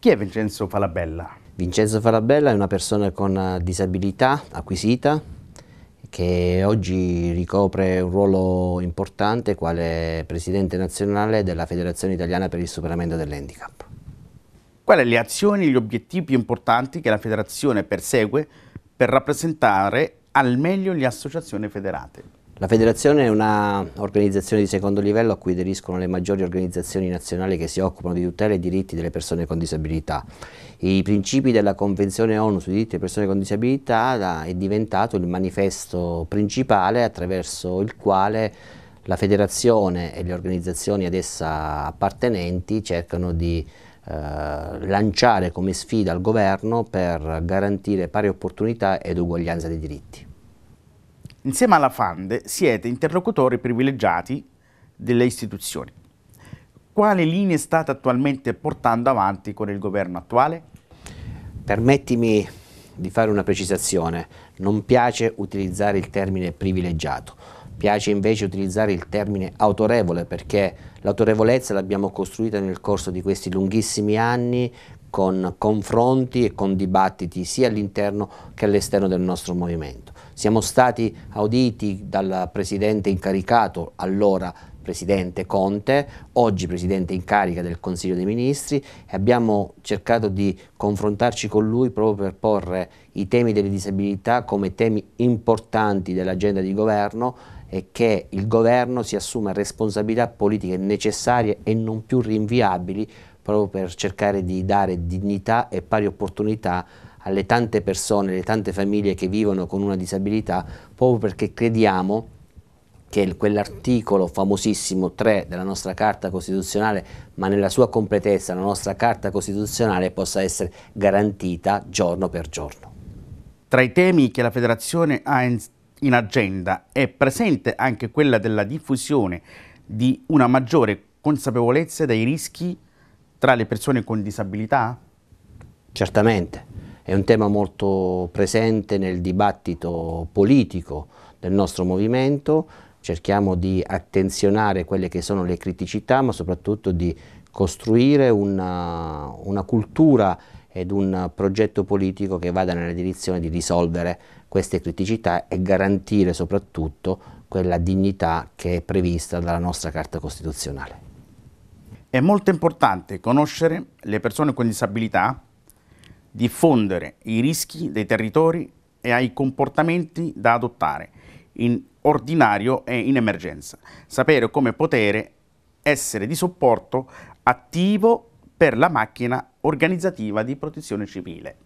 Chi è Vincenzo Falabella? Vincenzo Falabella è una persona con eh, disabilità acquisita che oggi ricopre un ruolo importante quale presidente nazionale della Federazione Italiana per il Superamento dell'Handicap. Quali sono le azioni e gli obiettivi più importanti che la federazione persegue per rappresentare al meglio le associazioni federate? La federazione è un'organizzazione di secondo livello a cui aderiscono le maggiori organizzazioni nazionali che si occupano di tutela e diritti delle persone con disabilità. I principi della Convenzione ONU sui diritti delle persone con disabilità è diventato il manifesto principale attraverso il quale la federazione e le organizzazioni ad essa appartenenti cercano di eh, lanciare come sfida al governo per garantire pari opportunità ed uguaglianza dei diritti. Insieme alla Fande siete interlocutori privilegiati delle istituzioni. Quale linee state attualmente portando avanti con il governo attuale? Permettimi di fare una precisazione. Non piace utilizzare il termine privilegiato, piace invece utilizzare il termine autorevole perché l'autorevolezza l'abbiamo costruita nel corso di questi lunghissimi anni con confronti e con dibattiti sia all'interno che all'esterno del nostro movimento. Siamo stati auditi dal Presidente incaricato, allora Presidente Conte, oggi Presidente in carica del Consiglio dei Ministri e abbiamo cercato di confrontarci con lui proprio per porre i temi delle disabilità come temi importanti dell'agenda di governo e che il governo si assuma responsabilità politiche necessarie e non più rinviabili proprio per cercare di dare dignità e pari opportunità alle tante persone, alle tante famiglie che vivono con una disabilità, proprio perché crediamo che quell'articolo famosissimo 3 della nostra Carta Costituzionale, ma nella sua completezza, la nostra Carta Costituzionale possa essere garantita giorno per giorno. Tra i temi che la Federazione ha in agenda è presente anche quella della diffusione di una maggiore consapevolezza dei rischi tra le persone con disabilità? Certamente. È un tema molto presente nel dibattito politico del nostro movimento, cerchiamo di attenzionare quelle che sono le criticità ma soprattutto di costruire una, una cultura ed un progetto politico che vada nella direzione di risolvere queste criticità e garantire soprattutto quella dignità che è prevista dalla nostra Carta Costituzionale. È molto importante conoscere le persone con disabilità diffondere i rischi dei territori e ai comportamenti da adottare in ordinario e in emergenza, sapere come poter essere di supporto attivo per la macchina organizzativa di protezione civile.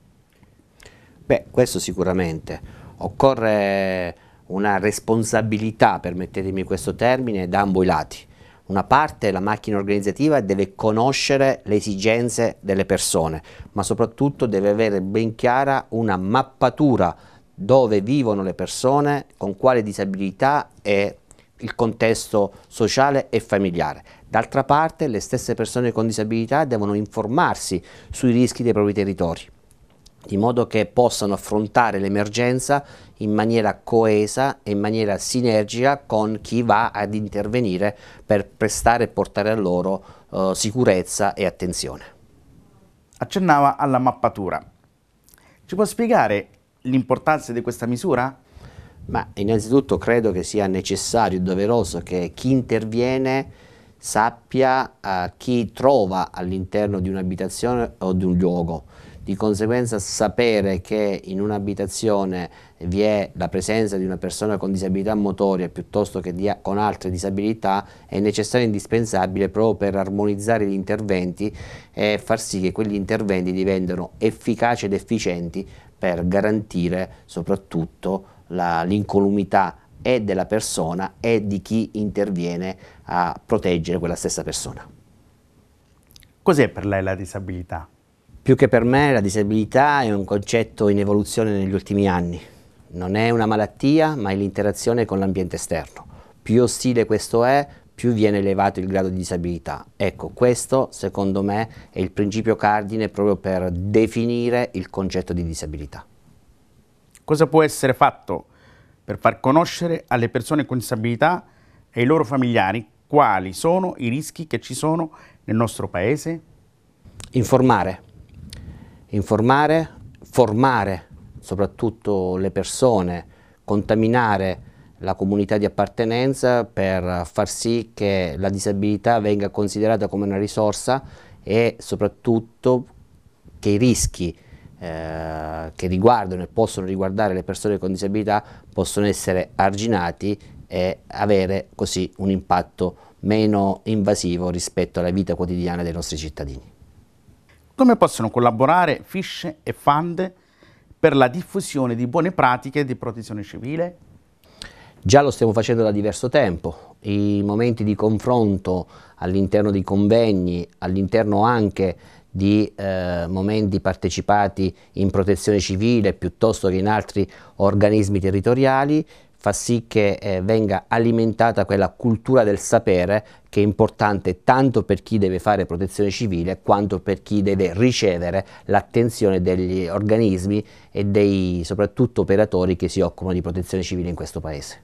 Beh, questo sicuramente. Occorre una responsabilità, permettetemi questo termine, da ambo i lati una parte, la macchina organizzativa, deve conoscere le esigenze delle persone, ma soprattutto deve avere ben chiara una mappatura dove vivono le persone, con quale disabilità e il contesto sociale e familiare. D'altra parte le stesse persone con disabilità devono informarsi sui rischi dei propri territori di modo che possano affrontare l'emergenza in maniera coesa e in maniera sinergica con chi va ad intervenire per prestare e portare a loro eh, sicurezza e attenzione. Accennava alla mappatura. Ci può spiegare l'importanza di questa misura? Ma innanzitutto credo che sia necessario e doveroso che chi interviene sappia eh, chi trova all'interno di un'abitazione o di un luogo di conseguenza sapere che in un'abitazione vi è la presenza di una persona con disabilità motoria piuttosto che di, con altre disabilità è necessario e indispensabile proprio per armonizzare gli interventi e far sì che quegli interventi diventino efficaci ed efficienti per garantire soprattutto l'incolumità e della persona e di chi interviene a proteggere quella stessa persona. Cos'è per lei la disabilità? Più che per me la disabilità è un concetto in evoluzione negli ultimi anni. Non è una malattia, ma è l'interazione con l'ambiente esterno. Più ostile questo è, più viene elevato il grado di disabilità. Ecco, questo secondo me è il principio cardine proprio per definire il concetto di disabilità. Cosa può essere fatto per far conoscere alle persone con disabilità e ai loro familiari quali sono i rischi che ci sono nel nostro paese? Informare informare, formare soprattutto le persone, contaminare la comunità di appartenenza per far sì che la disabilità venga considerata come una risorsa e soprattutto che i rischi eh, che riguardano e possono riguardare le persone con disabilità possono essere arginati e avere così un impatto meno invasivo rispetto alla vita quotidiana dei nostri cittadini come possono collaborare Fisce e Fande per la diffusione di buone pratiche di protezione civile? Già lo stiamo facendo da diverso tempo, i momenti di confronto all'interno di convegni, all'interno anche di eh, momenti partecipati in protezione civile piuttosto che in altri organismi territoriali fa sì che eh, venga alimentata quella cultura del sapere che è importante tanto per chi deve fare protezione civile quanto per chi deve ricevere l'attenzione degli organismi e dei soprattutto operatori che si occupano di protezione civile in questo paese.